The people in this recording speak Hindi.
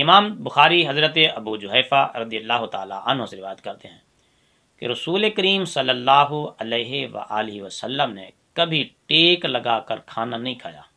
इमाम बुखारी हज़रत अबू जुहैफ़ा रदी अल्लाह तन से रिवायत करते हैं कि रसूल करीम सल्ला वसम ने कभी टेक लगा कर खाना नहीं खाया